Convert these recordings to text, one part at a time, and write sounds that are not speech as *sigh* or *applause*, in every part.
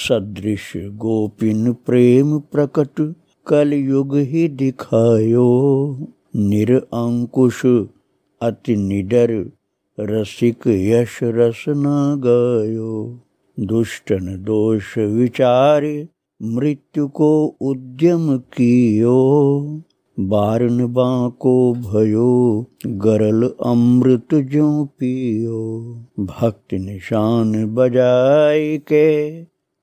सदृश गोपिन प्रेम प्रकट कल युग ही दिखायो अंकुश अति निडर रसिक यश रस न गायो दुष्टन दोष विचार मृत्यु को उद्यम कियो बारन बाको भयो गरल अमृत जो पियो भक्ति निशान बजाय के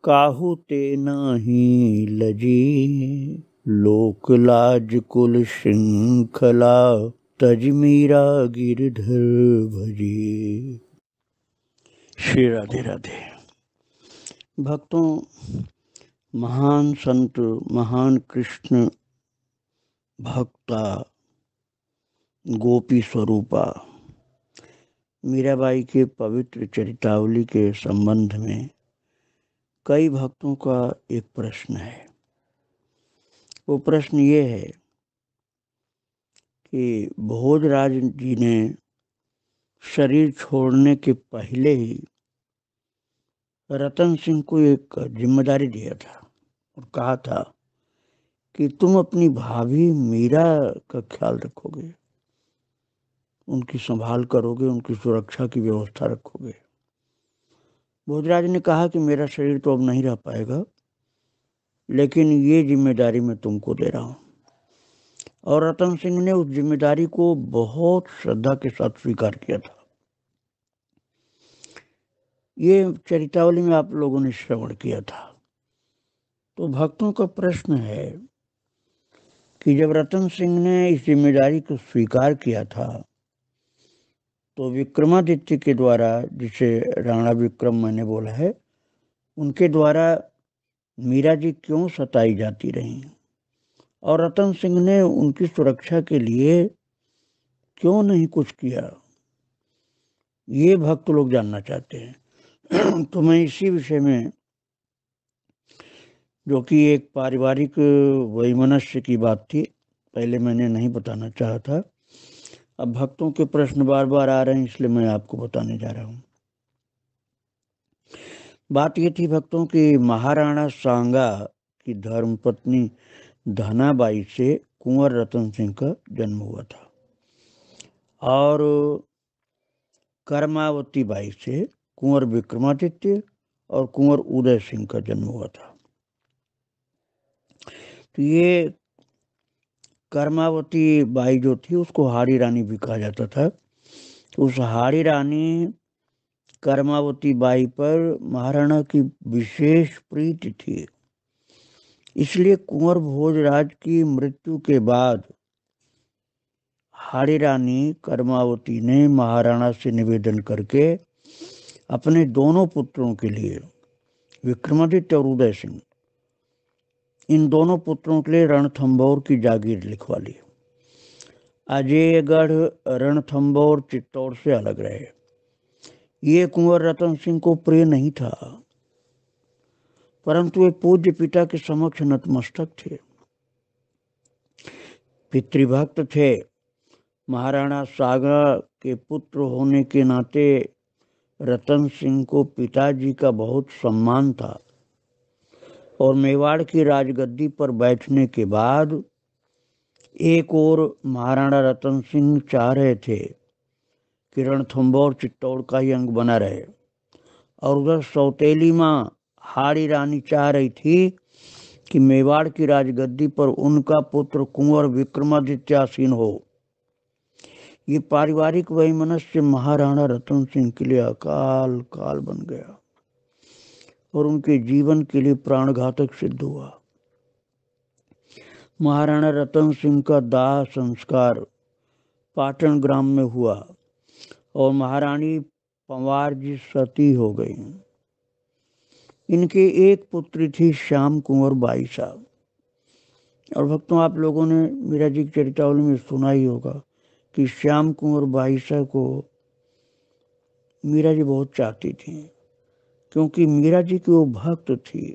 काहू ते नाही लजी लोक लाज कुल श्रृंखला तज मीरा गिरधर भजी श्री राधे राधे भक्तों महान संत महान कृष्ण भक्ता गोपी स्वरूपा मीराबाई के पवित्र चरितावली के संबंध में कई भक्तों का एक प्रश्न है वो प्रश्न ये है कि भोजराज जी ने शरीर छोड़ने के पहले ही रतन सिंह को एक जिम्मेदारी दिया था और कहा था कि तुम अपनी भाभी मीरा का ख्याल रखोगे उनकी संभाल करोगे उनकी सुरक्षा की व्यवस्था रखोगे बोधराज ने कहा कि मेरा शरीर तो अब नहीं रह पाएगा लेकिन ये जिम्मेदारी मैं तुमको दे रहा हूँ और रतन सिंह ने उस जिम्मेदारी को बहुत श्रद्धा के साथ स्वीकार किया था ये चरितावली में आप लोगों ने श्रवण किया था तो भक्तों का प्रश्न है कि जब रतन सिंह ने इस जिम्मेदारी को स्वीकार किया था तो विक्रमादित्य के द्वारा जिसे राणा विक्रम मैंने बोला है उनके द्वारा मीरा जी क्यों सताई जाती रहीं और रतन सिंह ने उनकी सुरक्षा के लिए क्यों नहीं कुछ किया ये भक्त लोग जानना चाहते हैं *clears throat* तो मैं इसी विषय में जो कि एक पारिवारिक वैमनस्य की बात थी पहले मैंने नहीं बताना चाहा था अब भक्तों के प्रश्न बार बार आ रहे हैं इसलिए मैं आपको बताने जा रहा हूं बात ये थी भक्तों की महाराणा सांगा की धर्मपत्नी धनाबाई से कुंवर रतन सिंह का जन्म हुआ था और कर्मावती बाई से कुंवर विक्रमादित्य और कुंवर उदय सिंह का जन्म हुआ था तो ये कर्मावती बाई जो थी उसको हारी रानी भी कहा जाता था उस हारी रानी कर्मावती बाई पर महाराणा की विशेष प्रीति थी इसलिए कुंवर भोजराज की मृत्यु के बाद हारी रानी कर्मावती ने महाराणा से निवेदन करके अपने दोनों पुत्रों के लिए विक्रमादित्य और उदय सिंह इन दोनों पुत्रों के लिए रणथंबोर की जागीर लिखवा ली अजयगढ़ रणथंबोर चित्तौड़ से अलग रहे ये कुंवर रतन सिंह को प्रिय नहीं था परंतु वे पूज्य पिता के समक्ष नतमस्तक थे पितृभक्त थे महाराणा सागर के पुत्र होने के नाते रतन सिंह को पिताजी का बहुत सम्मान था और मेवाड़ की राजगद्दी पर बैठने के बाद एक और महाराणा रतन सिंह चाह रहे थे कि रणथम्बौर चित्तौड़ का ही अंग बना रहे और उधर सौतेली माँ हारी रानी चाह रही थी कि मेवाड़ की राजगद्दी पर उनका पुत्र कुंवर विक्रमादित्यासीन हो ये पारिवारिक वही मनुष्य महाराणा रतन सिंह के लिए अकाल काल बन गया और उनके जीवन के लिए प्राण घातक सिद्ध हुआ महाराणा रतन सिंह का दाह संस्कार पाटन ग्राम में हुआ और महारानी पंवार जी सती हो गई इनके एक पुत्री थी श्याम कुंवर बाई साहब और भक्तों आप लोगों ने मीरा जी की चरितावली में सुना ही होगा कि श्याम कुंवर बाई साहब को मीरा जी बहुत चाहती थी क्योंकि मीरा जी की वो भक्त थी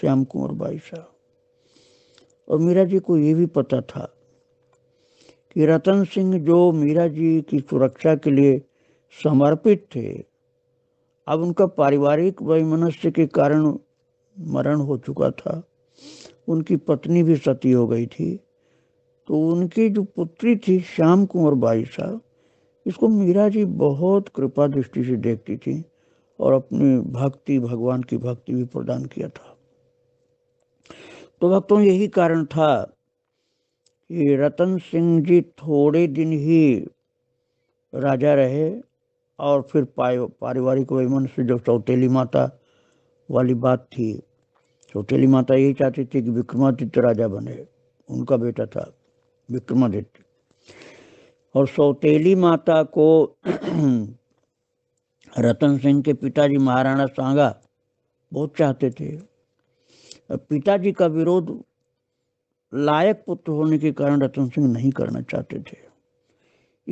श्याम कुंवर बाई साहब और मीरा जी को ये भी पता था कि रतन सिंह जो मीरा जी की सुरक्षा के लिए समर्पित थे अब उनका पारिवारिक वैमनस्य के कारण मरण हो चुका था उनकी पत्नी भी सती हो गई थी तो उनकी जो पुत्री थी श्याम कुंवर बाई साहब इसको मीरा जी बहुत कृपा दृष्टि से देखती थी और अपनी भक्ति भगवान की भक्ति भी प्रदान किया था तो भक्तों यही कारण था कि रतन सिंह जी थोड़े दिन ही राजा रहे और फिर पारिवारिक वैमन से जो चौतेली माता वाली बात थी सौतेली माता यही चाहती थी कि विक्रमादित्य राजा बने उनका बेटा था विक्रमादित्य और सौतेली माता को *clears throat* रतन सिंह के पिताजी महाराणा सांगा बहुत चाहते थे पिताजी का विरोध लायक पुत्र होने के कारण रतन सिंह नहीं करना चाहते थे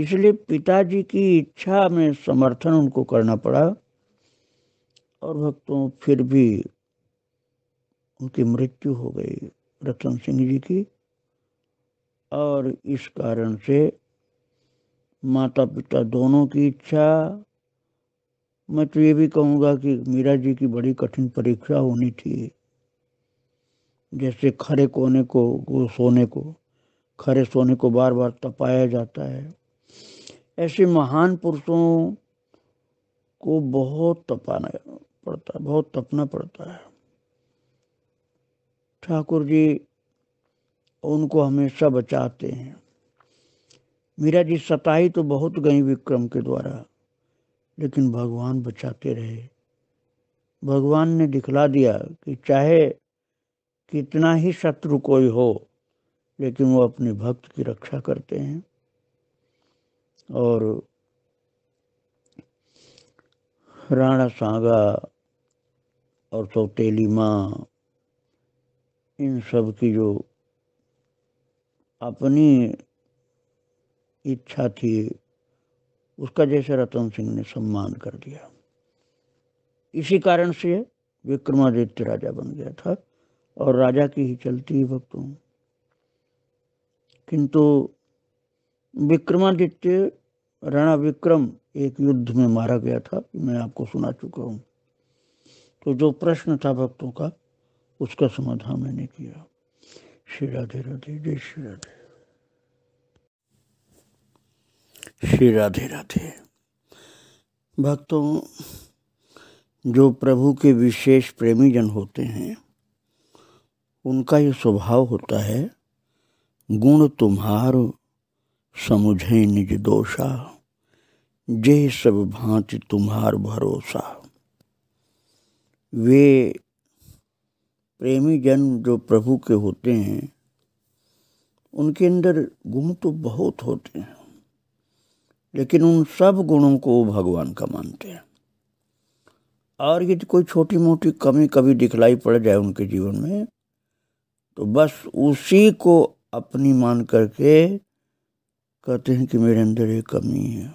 इसलिए पिताजी की इच्छा में समर्थन उनको करना पड़ा और भक्तों फिर भी उनकी मृत्यु हो गई रतन सिंह जी की और इस कारण से माता पिता दोनों की इच्छा मैं तो ये भी कहूँगा कि मीरा जी की बड़ी कठिन परीक्षा होनी थी जैसे खरे कोने को वो सोने को खरे सोने को बार बार तपाया जाता है ऐसे महान पुरुषों को बहुत तपाना पड़ता है बहुत तपना पड़ता है ठाकुर जी उनको हमेशा बचाते हैं मीरा जी सताई तो बहुत गई विक्रम के द्वारा लेकिन भगवान बचाते रहे भगवान ने दिखला दिया कि चाहे कितना ही शत्रु कोई हो लेकिन वो अपने भक्त की रक्षा करते हैं और राणा सांगा और सौतेली माँ इन सब की जो अपनी इच्छा थी उसका जैसे रतन सिंह ने सम्मान कर दिया इसी कारण से विक्रमादित्य राजा बन गया था और राजा की ही चलती ही भक्तों किंतु विक्रमादित्य राणा विक्रम एक युद्ध में मारा गया था मैं आपको सुना चुका हूँ तो जो प्रश्न था भक्तों का उसका समाधान मैंने किया श्री राधे राधे जय श्री राधे श्री राधे राधे भक्तों जो प्रभु के विशेष प्रेमी जन होते हैं उनका ये स्वभाव होता है गुण तुम्हार समुझे निज दोषा जे सब भांति तुम्हार भरोसा वे प्रेमी जन जो प्रभु के होते हैं उनके अंदर गुण तो बहुत होते हैं लेकिन उन सब गुणों को भगवान का मानते हैं और यदि कोई छोटी मोटी कमी कभी दिखलाई पड़ जाए उनके जीवन में तो बस उसी को अपनी मान करके कहते हैं कि मेरे अंदर ये कमी है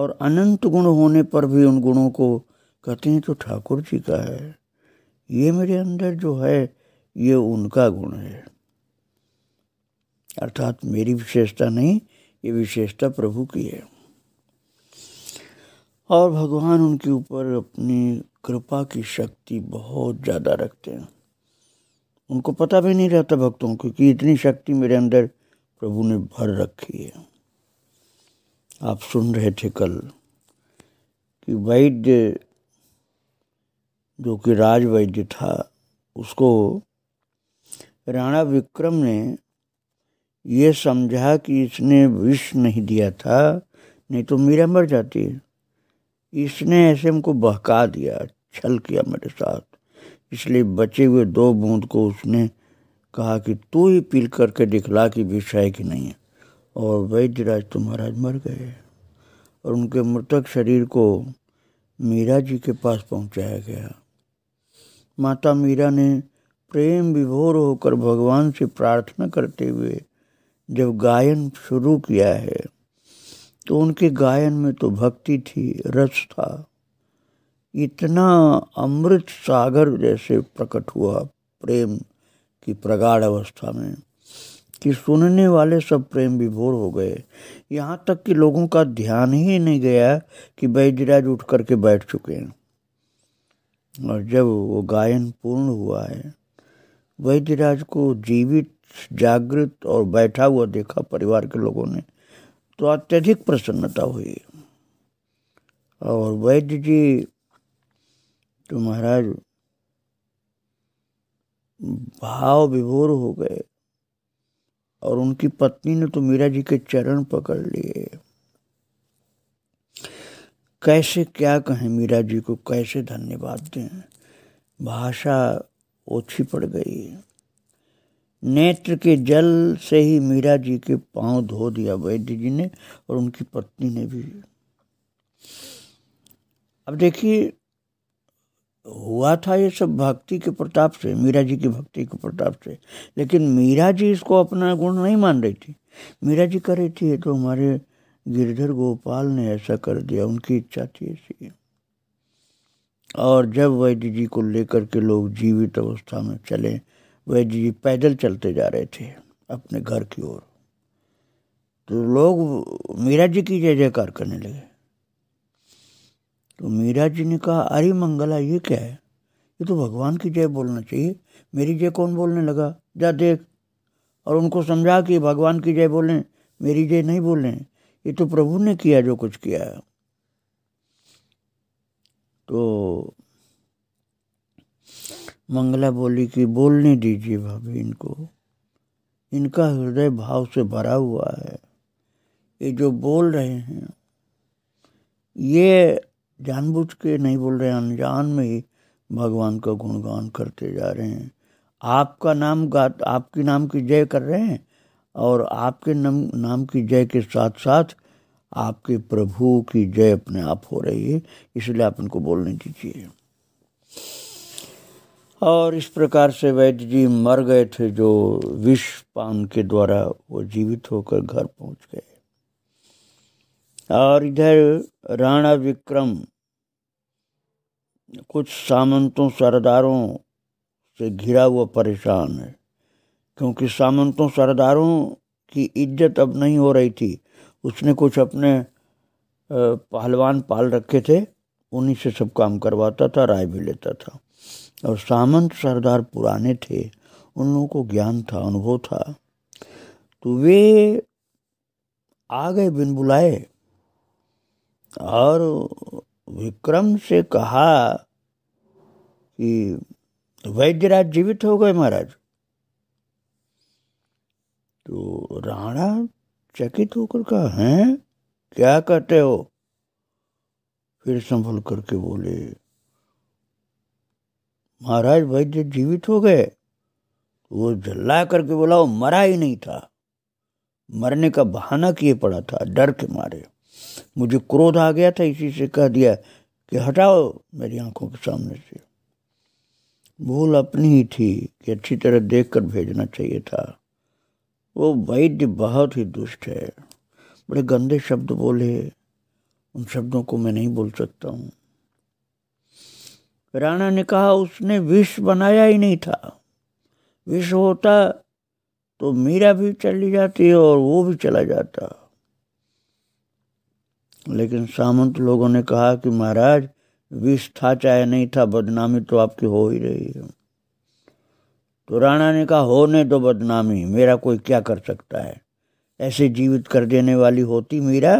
और अनंत गुण होने पर भी उन गुणों को कहते हैं तो ठाकुर जी का है ये मेरे अंदर जो है ये उनका गुण है अर्थात मेरी विशेषता नहीं ये विशेषता प्रभु की है और भगवान उनके ऊपर अपनी कृपा की शक्ति बहुत ज़्यादा रखते हैं उनको पता भी नहीं रहता भक्तों को कि इतनी शक्ति मेरे अंदर प्रभु ने भर रखी है आप सुन रहे थे कल कि वैद्य जो कि राजवैद्य था उसको राणा विक्रम ने ये समझा कि इसने विष नहीं दिया था नहीं तो मीरा मर जाती इसने ऐसे हमको बहका दिया छल किया मेरे साथ इसलिए बचे हुए दो बूंद को उसने कहा कि तू ही पील करके दिखला कि विष है कि नहीं है और वैद्यराज तो महाराज मर गए और उनके मृतक शरीर को मीरा जी के पास पहुंचाया गया माता मीरा ने प्रेम विभोर होकर भगवान से प्रार्थना करते हुए जब गायन शुरू किया है तो उनके गायन में तो भक्ति थी रस था इतना अमृत सागर जैसे प्रकट हुआ प्रेम की प्रगाढ़ अवस्था में कि सुनने वाले सब प्रेम विभोर हो गए यहाँ तक कि लोगों का ध्यान ही नहीं गया कि बैजराज उठ करके बैठ चुके हैं और जब वो गायन पूर्ण हुआ है वैद्यराज को जीवित जागृत और बैठा हुआ देखा परिवार के लोगों ने तो अत्यधिक प्रसन्नता हुई और वैद्य जी तो महाराज भाव विभोर हो गए और उनकी पत्नी ने तो मीरा जी के चरण पकड़ लिए कैसे क्या कहें मीरा जी को कैसे धन्यवाद दें भाषा ओछी पड़ गई नेत्र के जल से ही मीरा जी के पांव धो दिया वैद्य जी ने और उनकी पत्नी ने भी अब देखिए हुआ था ये सब भक्ति के प्रताप से मीरा जी की भक्ति के प्रताप से लेकिन मीरा जी इसको अपना गुण नहीं मान रही थी मीरा जी कर रही थी तो हमारे गिरधर गोपाल ने ऐसा कर दिया उनकी इच्छा थी ऐसी और जब वैद्य जी को लेकर के लोग जीवित अवस्था में चले वह जी पैदल चलते जा रहे थे अपने घर की ओर तो लोग मीरा जी की जय जयकार करने लगे तो मीरा जी ने कहा अरे मंगला ये क्या है ये तो भगवान की जय बोलना चाहिए मेरी जय कौन बोलने लगा जा देख और उनको समझा कि भगवान की जय बोलें मेरी जय नहीं बोलें ये तो प्रभु ने किया जो कुछ किया है तो मंगला बोली कि बोलने दीजिए भाभी इनको इनका हृदय भाव से भरा हुआ है ये जो बोल रहे हैं ये जानबूझ के नहीं बोल रहे अनजान में ही भगवान का गुणगान करते जा रहे हैं आपका नाम गा आपके नाम की जय कर रहे हैं और आपके नाम नाम की जय के साथ साथ आपके प्रभु की जय अपने आप हो रही है इसलिए आप इनको बोलने दीजिए और इस प्रकार से वैद्य जी मर गए थे जो विष पान के द्वारा वो जीवित होकर घर पहुंच गए और इधर राणा विक्रम कुछ सामंतों सरदारों से घिरा हुआ परेशान है क्योंकि सामंतों सरदारों की इज्जत अब नहीं हो रही थी उसने कुछ अपने पहलवान पाल रखे थे उन्हीं से सब काम करवाता था राय भी लेता था और सामंत सरदार पुराने थे उन लोगों को ज्ञान था अनुभव था तो वे आ गए बिन बुलाए और विक्रम से कहा कि वैद्यराज जीवित हो गए महाराज तो राणा चकित होकर कहा हैं क्या कहते हो फिर संभल करके बोले महाराज वैद्य जीवित हो गए वो झल्ला करके बोला वो मरा ही नहीं था मरने का बहाना किए पड़ा था डर के मारे मुझे क्रोध आ गया था इसी से कह दिया कि हटाओ मेरी आंखों के सामने से भूल अपनी ही थी कि अच्छी तरह देख कर भेजना चाहिए था वो वैद्य बहुत ही दुष्ट है बड़े गंदे शब्द बोले उन शब्दों को मैं नहीं बोल सकता हूँ राणा ने कहा उसने विष बनाया ही नहीं था विष होता तो मीरा भी चली जाती और वो भी चला जाता लेकिन सामंत लोगों ने कहा कि महाराज विष था चाहे नहीं था बदनामी तो आपकी हो ही रही है तो राणा ने कहा होने दो बदनामी मेरा कोई क्या कर सकता है ऐसे जीवित कर देने वाली होती मीरा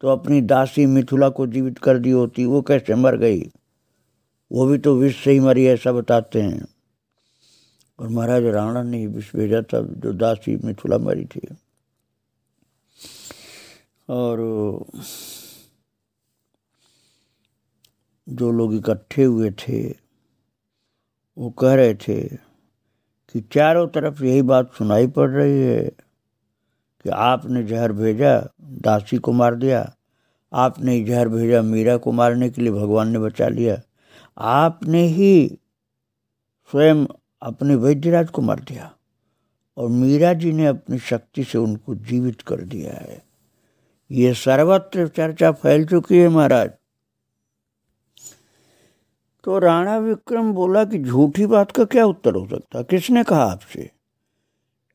तो अपनी दासी मिथुला को जीवित कर दी होती वो कैसे मर गई वो भी तो विष से ही मरी ऐसा बताते हैं और महाराज रावण ने विष भेजा था जो दासी मिथुला मरी थी और जो लोग इकट्ठे हुए थे वो कह रहे थे कि चारों तरफ यही बात सुनाई पड़ रही है कि आपने जहर भेजा दासी को मार दिया आपने जहर भेजा मीरा को मारने के लिए भगवान ने बचा लिया आपने ही स्वयं अपने वैद्यराज को मार दिया और मीरा जी ने अपनी शक्ति से उनको जीवित कर दिया है ये सर्वत्र चर्चा फैल चुकी है महाराज तो राणा विक्रम बोला कि झूठी बात का क्या उत्तर हो सकता किसने कहा आपसे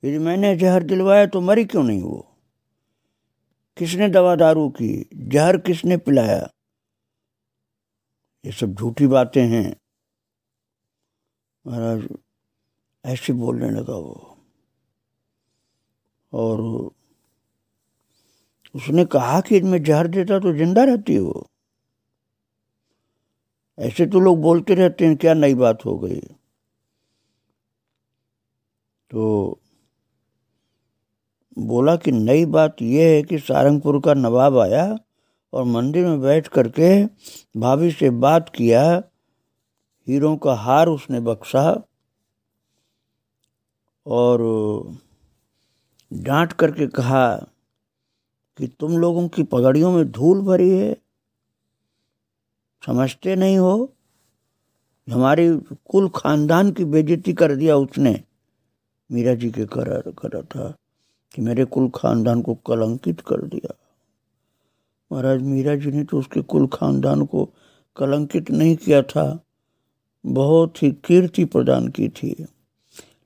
यदि मैंने जहर दिलवाया तो मरी क्यों नहीं वो किसने दवा दारू की जहर किसने पिलाया ये सब झूठी बातें हैं महाराज ऐसे बोलने लगा वो और उसने कहा कि इनमें जहर देता तो जिंदा रहती वो ऐसे तो लोग बोलते रहते हैं क्या नई बात हो गई तो बोला कि नई बात यह है कि सारंगपुर का नवाब आया और मंदिर में बैठ करके भाभी से बात किया हीरों का हार उसने बख्शा और डांट करके कहा कि तुम लोगों की पगड़ियों में धूल भरी है समझते नहीं हो हमारी कुल खानदान की बेजती कर दिया उसने मीरा जी के करा करा था कि मेरे कुल खानदान को कलंकित कर दिया महाराज मीरा जी ने तो उसके कुल खानदान को कलंकित नहीं किया था बहुत ही कीर्ति प्रदान की थी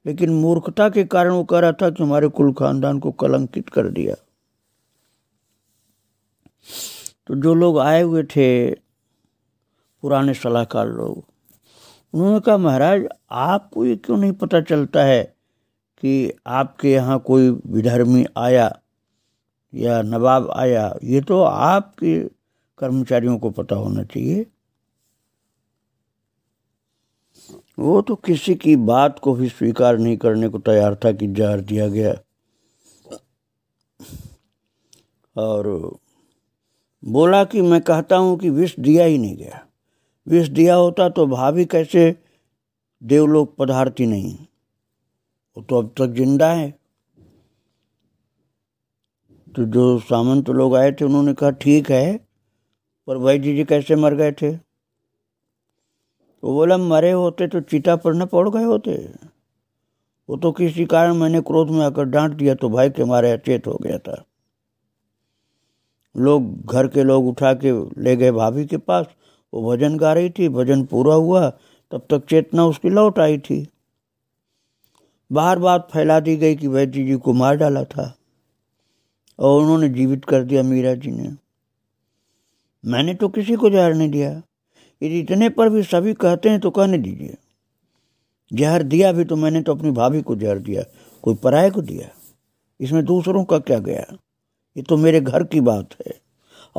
लेकिन मूर्खता के कारण वो कह रहा था कि हमारे कुल खानदान को कलंकित कर दिया तो जो लोग आए हुए थे पुराने सलाहकार लोग उन्होंने कहा महाराज आपको ये क्यों नहीं पता चलता है कि आपके यहाँ कोई विधर्मी आया या नवाब आया ये तो आपके कर्मचारियों को पता होना चाहिए वो तो किसी की बात को भी स्वीकार नहीं करने को तैयार था कि जार दिया गया और बोला कि मैं कहता हूँ कि विष दिया ही नहीं गया विष दिया होता तो भाभी कैसे देवलोक पधारती नहीं वो तो अब तक जिंदा है तो जो सामंत लोग आए थे उन्होंने कहा ठीक है पर वैद्य जी कैसे मर गए थे तो बोला मरे होते तो चीता पर न पड़ गए होते वो तो किसी कारण मैंने क्रोध में आकर डांट दिया तो भाई के मारे अचेत हो गया था लोग घर के लोग उठा के ले गए भाभी के पास वो भजन गा रही थी भजन पूरा हुआ तब तक चेतना उसकी लौट आई थी बार बार फैला दी गई कि वैद्य जी को मार डाला था और उन्होंने जीवित कर दिया मीरा जी ने मैंने तो किसी को जहर नहीं दिया यदि इतने पर भी सभी कहते हैं तो कहने दीजिए जहर दिया भी तो मैंने तो अपनी भाभी को जहर दिया कोई पराये को दिया इसमें दूसरों का क्या गया ये तो मेरे घर की बात है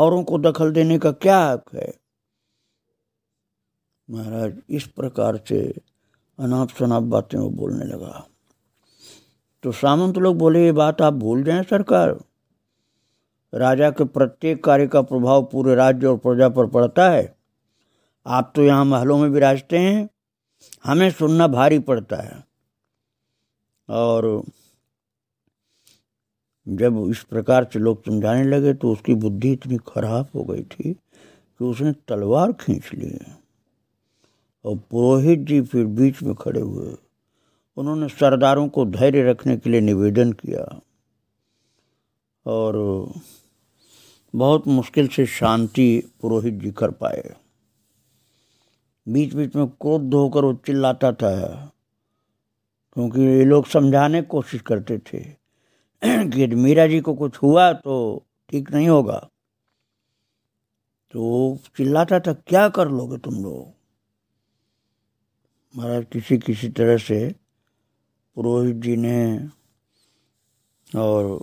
औरों को दखल देने का क्या हक है महाराज इस प्रकार से अनाप शनाप बातें वो बोलने लगा तो सामंत लोग बोले ये बात आप भूल जाए सरकार राजा के प्रत्येक कार्य का प्रभाव पूरे राज्य और प्रजा पर पड़ता है आप तो यहाँ महलों में विराजते हैं हमें सुनना भारी पड़ता है और जब इस प्रकार से लोग समझाने लगे तो उसकी बुद्धि इतनी खराब हो गई थी कि उसने तलवार खींच ली और पुरोहित जी फिर बीच में खड़े हुए उन्होंने सरदारों को धैर्य रखने के लिए निवेदन किया और बहुत मुश्किल से शांति पुरोहित जी कर पाए बीच बीच में क्रोध होकर वो चिल्लाता था क्योंकि ये लोग समझाने की कोशिश करते थे कि यदि मीरा जी को कुछ हुआ तो ठीक नहीं होगा तो चिल्लाता था क्या कर लोगे तुम लोग महाराज किसी किसी तरह से पुरोहित जी ने और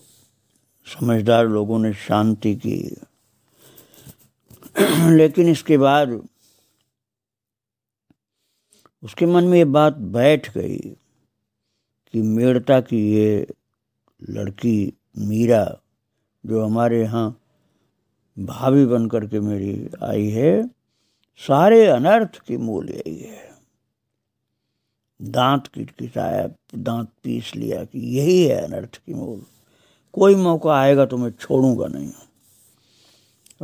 समझदार लोगों ने शांति की लेकिन इसके बाद उसके मन में ये बात बैठ गई कि मेड़ता की ये लड़की मीरा जो हमारे यहाँ भाभी बन कर के मेरी आई है सारे अनर्थ की मूल यही है दांत किटकिटाया दांत पीस लिया कि यही है अनर्थ की मूल कोई मौका आएगा तो मैं छोड़ूंगा नहीं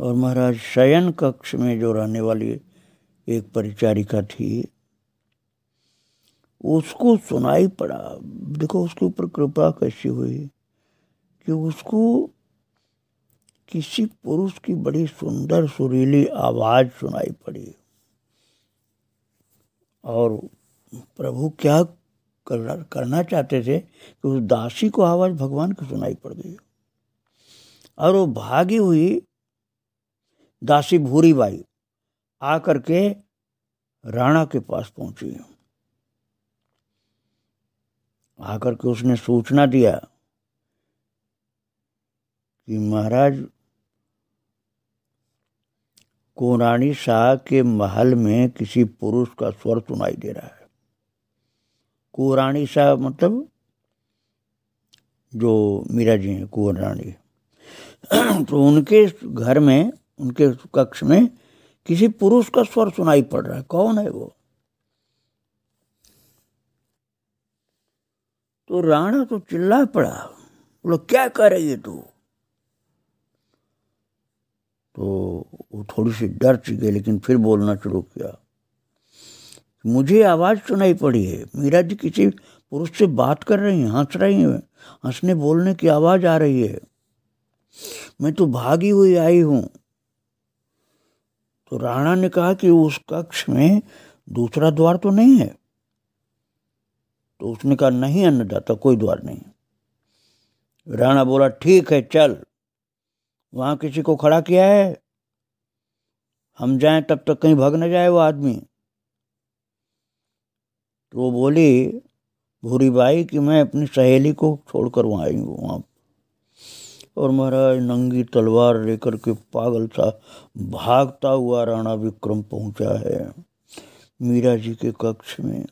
और महाराज शयन कक्ष में जो रहने वाली एक परिचारिका थी उसको सुनाई पड़ा देखो उसके ऊपर कृपा कैसी हुई कि उसको किसी पुरुष की बड़ी सुंदर सुरीली आवाज़ सुनाई पड़ी और प्रभु क्या कर, करना चाहते थे कि उस दासी को आवाज़ भगवान को सुनाई पड़ गई और वो भागी हुई दासी भूरी बाई आ करके राणा के पास पहुंची आकर के उसने सूचना दिया कि महाराज को रानी शाह के महल में किसी पुरुष का स्वर सुनाई दे रहा है कुरानी साहब मतलब जो मीरा जी हैं कुंवर रानी तो उनके घर में उनके कक्ष में किसी पुरुष का स्वर सुनाई पड़ रहा है कौन है वो तो राणा तो चिल्ला पड़ा बोलो क्या कर रही है तू तो वो थोड़ी सी डर चुकी गई लेकिन फिर बोलना शुरू किया मुझे आवाज़ सुनाई तो पड़ी है मीरा जी किसी पुरुष से बात कर रही हैं हंस रही हैं हंसने बोलने की आवाज़ आ रही है मैं तो भागी हुई आई हूँ तो राणा ने कहा कि उस कक्ष में दूसरा द्वार तो नहीं है तो उसने कहा नहीं अन्नदाता कोई द्वार नहीं राणा बोला ठीक है चल वहाँ किसी को खड़ा किया है हम जाएं तब तक कहीं भग न जाए वो आदमी तो वो बोली भूरी बाई कि मैं अपनी सहेली को छोड़कर वहाँ आई हूँ वहाँ और महाराज नंगी तलवार लेकर के पागल सा भागता हुआ राणा विक्रम पहुँचा है मीरा जी के कक्ष में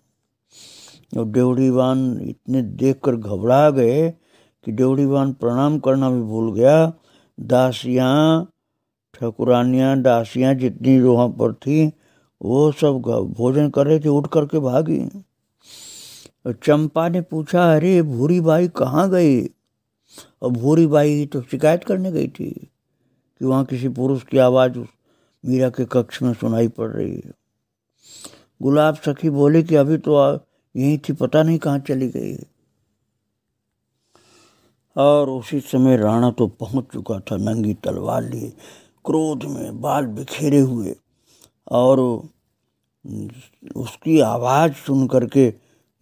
और डेवड़ीवान इतने देखकर घबरा गए कि डेवड़ीवान प्रणाम करना भी भूल गया दासियाँ ठकुरानियाँ दासियाँ जितनी वहाँ पर थी वो सब भोजन कर रहे थे उठ करके भागी चंपा ने पूछा अरे भूरी बाई कहाँ गई और भूरी बाई तो शिकायत करने गई थी कि वहाँ किसी पुरुष की आवाज़ उस मीरा के कक्ष में सुनाई पड़ रही है गुलाब सखी बोले कि अभी तो यहीं थी पता नहीं कहाँ चली गई है और उसी समय राणा तो पहुंच चुका था नंगी तलवार लिए क्रोध में बाल बिखेरे हुए और उसकी आवाज़ सुन करके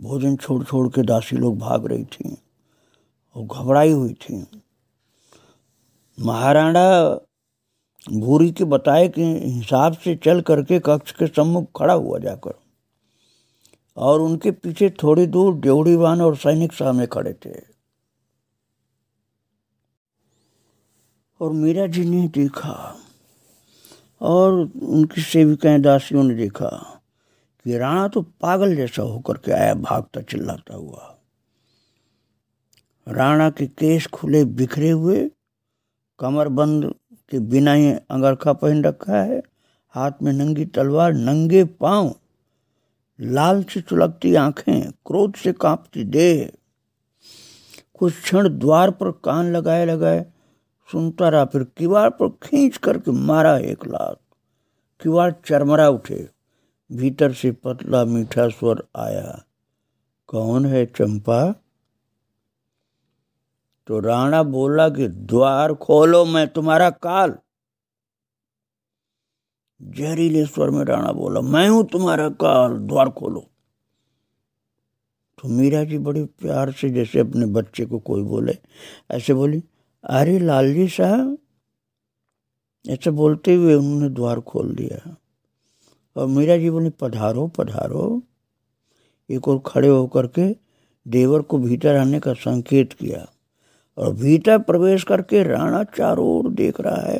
भोजन छोड़ छोड़ के दासी लोग भाग रही थी और घबराई हुई थी महाराणा भूरी के बताए के हिसाब से चल करके कक्ष के सम्मुख खड़ा हुआ जाकर और उनके पीछे थोड़ी दूर देवड़ीवान और सैनिक सामने खड़े थे और मीरा जी ने देखा और उनकी सेविकाएं दासियों ने देखा कि राणा तो पागल जैसा होकर के आया भागता चिल्लाता हुआ राणा के केस खुले बिखरे हुए कमर बंद के बिना ही अंगरखा पहन रखा है हाथ में नंगी तलवार नंगे पांव लाल से चुलकती आंखें क्रोध से कांपती देह कुछ क्षण द्वार पर कान लगाए लगाए सुनता रहा फिर किवाड़ पर खींच करके मारा एक लात किवाड़ चरमरा उठे भीतर से पतला मीठा स्वर आया कौन है चंपा तो राणा बोला कि द्वार खोलो मैं तुम्हारा काल जहरीले स्वर में राणा बोला मैं हूं तुम्हारा काल द्वार खोलो तो मीरा जी बड़े प्यार से जैसे अपने बच्चे को कोई बोले ऐसे बोली अरे लाल जी साहब ऐसे बोलते हुए उन्होंने द्वार खोल दिया और मेरा जीवन पधारो पधारो एक और खड़े होकर के देवर को भीतर आने का संकेत किया और भीतर प्रवेश करके राणा चारों ओर देख रहा है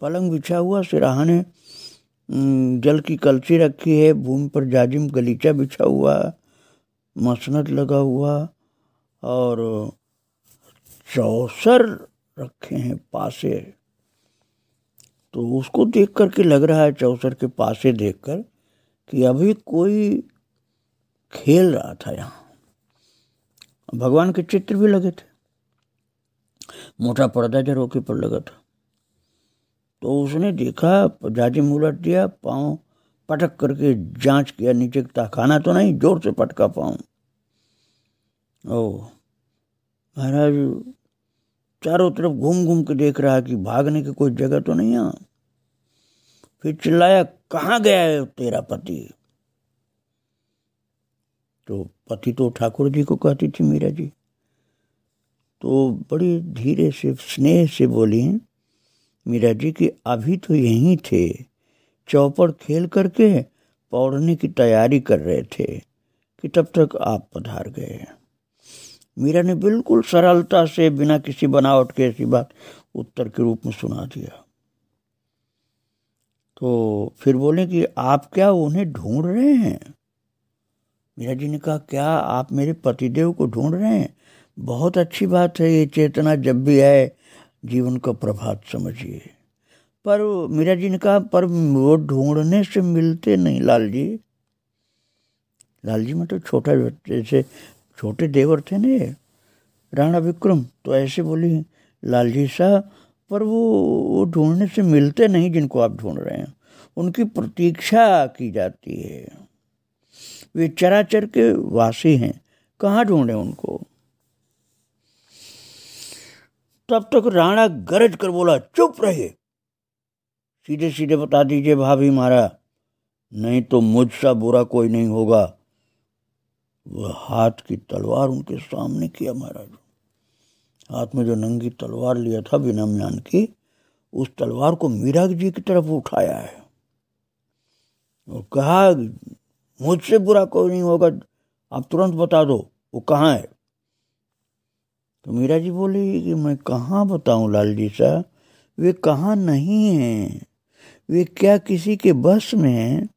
पलंग बिछा हुआ सिराहाने जल की कलसी रखी है भूमि पर जाजिम गलीचा बिछा हुआ मसनत लगा हुआ और चौसर रखे हैं पासे तो उसको देख कर के लग रहा है चौसर के से देख कर कि अभी कोई खेल रहा था यहाँ भगवान के चित्र भी लगे थे मोटा पर्दा जरोके पर लगा था तो उसने देखा जाजिम उलट दिया पाँव पटक करके जांच किया नीचे खाना तो नहीं जोर से पटका पाऊँ ओ महाराज चारों तरफ घूम घूम के देख रहा कि भागने की कोई जगह तो नहीं है फिर चिल्लाया कहाँ गया है तेरा पति तो पति तो ठाकुर जी को कहती थी मीरा जी तो बड़ी धीरे से स्नेह से बोली मीरा जी कि अभी तो यहीं थे चौपड़ खेल करके पौड़ने की तैयारी कर रहे थे कि तब तक आप पधार गए मीरा ने बिल्कुल सरलता से बिना किसी बनावट के ऐसी बात उत्तर के रूप में सुना दिया तो फिर बोले कि आप क्या उन्हें ढूंढ रहे हैं मीरा जी ने कहा क्या आप मेरे पतिदेव को ढूंढ रहे हैं बहुत अच्छी बात है ये चेतना जब भी आए जीवन का प्रभात समझिए पर मीरा जी ने कहा पर वो ढूंढने से मिलते नहीं लाल जी लाल जी तो छोटा जैसे छोटे देवर थे ना ये राणा विक्रम तो ऐसे बोली लालजी साह पर वो वो ढूंढने से मिलते नहीं जिनको आप ढूंढ रहे हैं उनकी प्रतीक्षा की जाती है वे चराचर के वासी हैं कहाँ ढूंढे उनको तब तक राणा गरज कर बोला चुप रहे सीधे सीधे बता दीजिए भाभी मारा नहीं तो मुझसा बुरा कोई नहीं होगा वह हाथ की तलवार उनके सामने किया महाराज हाथ में जो नंगी तलवार लिया था जान की उस तलवार को मीरा जी की तरफ उठाया है और कहा मुझसे बुरा कोई नहीं होगा आप तुरंत बता दो वो कहाँ है तो मीरा जी बोली कि मैं कहाँ बताऊं लाल जी साहब वे कहाँ नहीं हैं वे क्या किसी के बस में हैं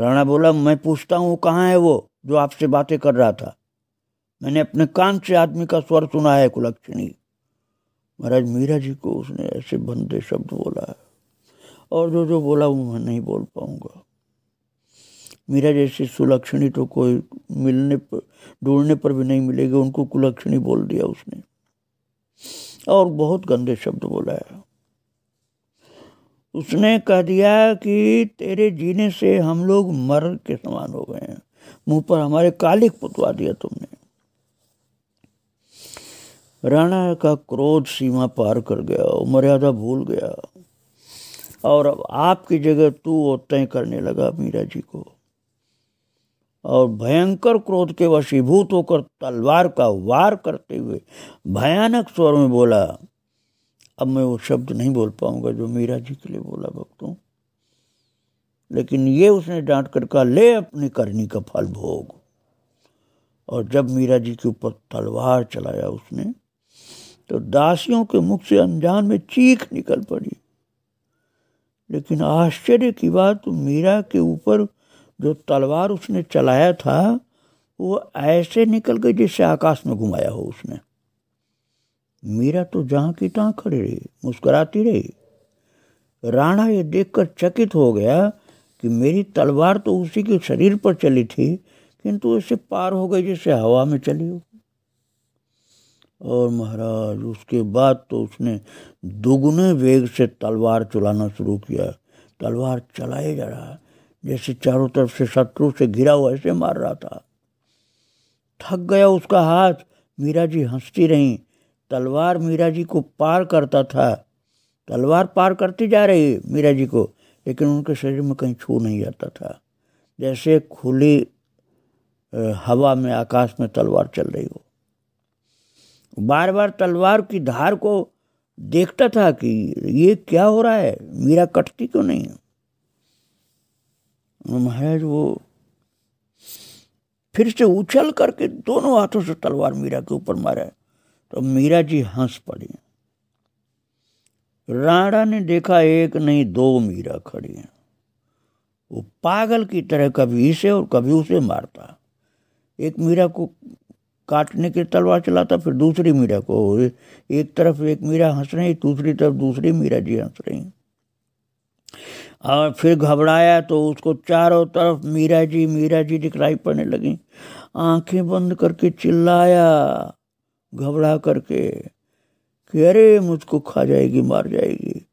राणा बोला मैं पूछता हूँ कहाँ है वो जो आपसे बातें कर रहा था मैंने अपने कान से आदमी का स्वर सुना है कुलक्षिणी महाराज मीरा जी को उसने ऐसे बंदे शब्द बोला और जो जो बोला वो मैं नहीं बोल पाऊंगा मीरा जैसी सुलक्षणी तो कोई मिलने पर ढूंढने पर भी नहीं मिलेगी उनको कुलक्षणी बोल दिया उसने और बहुत गंदे शब्द बोला है उसने कह दिया कि तेरे जीने से हम लोग मर के समान हो गए हैं मुंह पर हमारे कालिक पुतवा दिया तुमने राणा का क्रोध सीमा पार कर गया और मर्यादा भूल गया और अब आपकी जगह तू और तय करने लगा मीरा जी को और भयंकर क्रोध के वशीभूत होकर तलवार का वार करते हुए भयानक स्वर में बोला अब मैं वो शब्द नहीं बोल पाऊंगा जो मीरा जी के लिए बोला भक्तों लेकिन ये उसने डांट कर कहा ले अपनी करनी का फल भोग और जब मीरा जी के ऊपर तलवार चलाया उसने तो दासियों के मुख से अनजान में चीख निकल पड़ी लेकिन आश्चर्य की बात मीरा के ऊपर जो तलवार उसने चलाया था वो ऐसे निकल गई जैसे आकाश में घुमाया हो उसने मीरा तो जहाँ की तहाँ खड़ी रही मुस्कुराती रही राणा ये देखकर चकित हो गया कि मेरी तलवार तो उसी के शरीर पर चली थी किंतु ऐसे पार हो गई जैसे हवा में चली हो और महाराज उसके बाद तो उसने दुगने वेग से तलवार चलाना शुरू किया तलवार चलाए जा रहा जैसे चारों तरफ से शत्रु से घिरा हुआ ऐसे मार रहा था थक गया उसका हाथ मीरा जी हंसती रहीं तलवार मीरा जी को पार करता था तलवार पार करती जा रही मीरा जी को लेकिन उनके शरीर में कहीं छू नहीं जाता था जैसे खुली हवा में आकाश में तलवार चल रही हो बार बार तलवार की धार को देखता था कि ये क्या हो रहा है मीरा कटती क्यों नहीं है महाराज वो फिर से उछल करके दोनों हाथों से तलवार मीरा के ऊपर मारा तो मीरा जी हंस पड़ी राणा ने देखा एक नहीं दो मीरा खड़ी हैं वो पागल की तरह कभी इसे और कभी उसे मारता एक मीरा को काटने के तलवार चलाता फिर दूसरी मीरा को एक तरफ एक मीरा हंस रही दूसरी तरफ दूसरी मीरा जी हंस रही और फिर घबराया तो उसको चारों तरफ मीरा जी मीरा जी दिखलाई पड़ने लगी आंखें बंद करके चिल्लाया घबरा करके कि अरे मुझको खा जाएगी मार जाएगी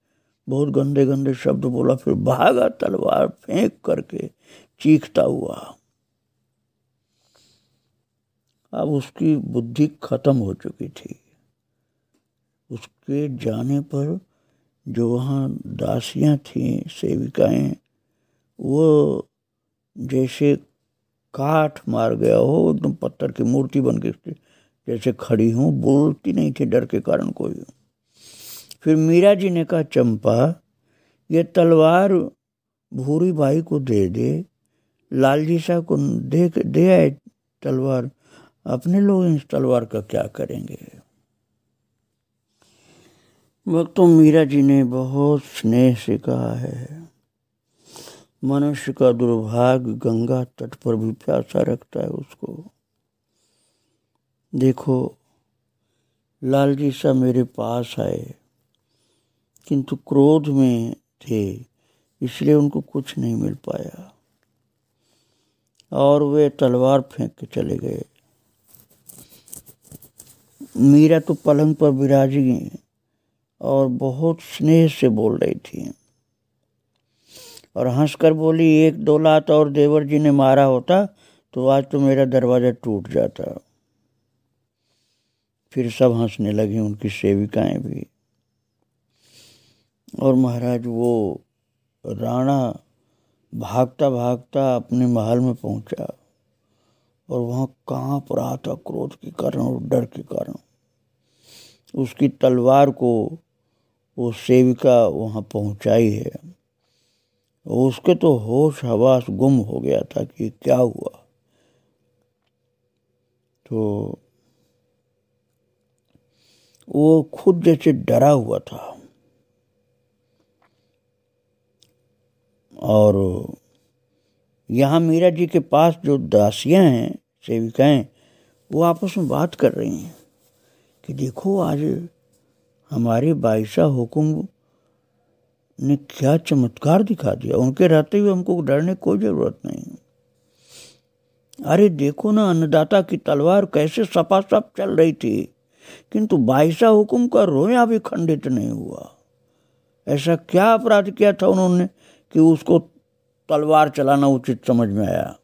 बहुत गंदे गंदे शब्द बोला फिर भागा तलवार फेंक करके चीखता हुआ अब उसकी बुद्धि खत्म हो चुकी थी उसके जाने पर जो वहाँ दासियाँ थीं सेविकाएँ वो जैसे काठ मार गया हो एकदम पत्थर की मूर्ति बन गई जैसे खड़ी हूँ बोलती नहीं थी डर के कारण कोई फिर मीरा जी ने कहा चंपा ये तलवार भूरी भाई को दे दे लाल जी साहब को दे दे आए तलवार अपने लोग इस तलवार का क्या करेंगे भक्तों मीरा जी ने बहुत स्नेह से कहा है मनुष्य का दुर्भाग्य गंगा तट पर भी प्यासा रखता है उसको देखो लाल जी सा मेरे पास आए किंतु क्रोध में थे इसलिए उनको कुछ नहीं मिल पाया और वे तलवार फेंक के चले गए मीरा तो पलंग पर विराज गई और बहुत स्नेह से बोल रही थी और हंसकर बोली एक दो लात और देवर जी ने मारा होता तो आज तो मेरा दरवाज़ा टूट जाता फिर सब हंसने लगी उनकी सेविकाएं भी और महाराज वो राणा भागता भागता अपने महल में पहुंचा और वहाँ कांप रहा था क्रोध के कारण और डर के कारण उसकी तलवार को वो सेविका वहाँ पहुँचाई है उसके तो होश हवास गुम हो गया था कि क्या हुआ तो वो खुद जैसे डरा हुआ था और यहाँ मीरा जी के पास जो दासियाँ हैं सेविकाएं वो आपस में बात कर रही हैं कि देखो आज हमारे बाइसा हुकुम ने क्या चमत्कार दिखा दिया उनके रहते हुए हमको डरने कोई ज़रूरत नहीं अरे देखो ना अन्नदाता की तलवार कैसे सप चल रही थी किंतु बाईसा हुकुम का रोया भी खंडित नहीं हुआ ऐसा क्या अपराध किया था उन्होंने कि उसको तलवार चलाना उचित समझ में आया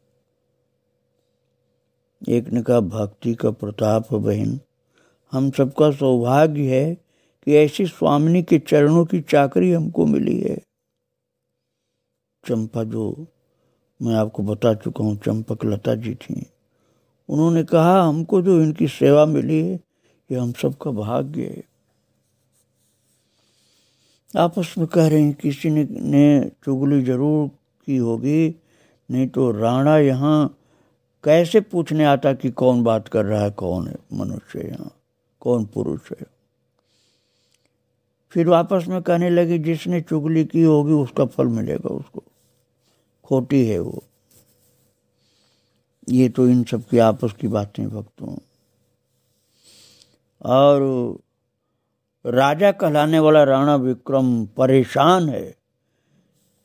एक ने कहा भक्ति का प्रताप बहन हम सबका सौभाग्य है कि ऐसी स्वामिनी के चरणों की चाकरी हमको मिली है चंपा जो मैं आपको बता चुका हूँ चंपक लता जी थी उन्होंने कहा हमको जो इनकी सेवा मिली है ये हम सबका भाग्य है आपस में कह रहे हैं किसी ने, ने चुगली जरूर की होगी नहीं तो राणा यहाँ कैसे पूछने आता कि कौन बात कर रहा है कौन है मनुष्य यहाँ कौन पुरुष है फिर वापस में कहने लगी जिसने चुगली की होगी उसका फल मिलेगा उसको खोटी है वो ये तो इन सब की आपस की बातें भक्तों और राजा कहलाने वाला राणा विक्रम परेशान है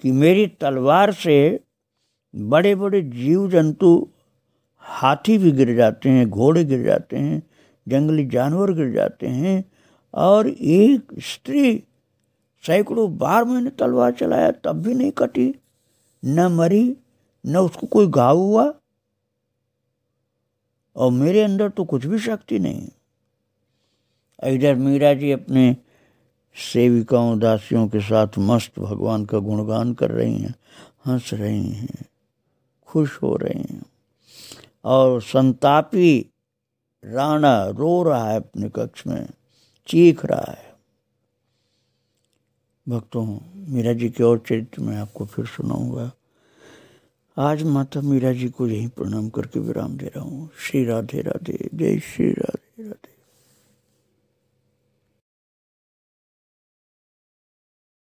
कि मेरी तलवार से बड़े बड़े जीव जंतु हाथी भी गिर जाते हैं घोड़े गिर जाते हैं जंगली जानवर गिर जाते हैं और एक स्त्री सैकड़ों बार मैंने तलवार चलाया तब भी नहीं कटी न मरी न उसको कोई घाव हुआ और मेरे अंदर तो कुछ भी शक्ति नहीं इधर मीरा जी अपने सेविकाओं दासियों के साथ मस्त भगवान का गुणगान कर रही हैं हंस रही हैं खुश हो रही हैं और संतापी राणा रो रहा है अपने कक्ष में चीख रहा है भक्तों मीरा जी के और चरित्र में आपको फिर सुनाऊंगा आज माता मीरा जी को यही प्रणाम करके विराम दे रहा हूँ श्री राधे राधे जय श्री राधे राधे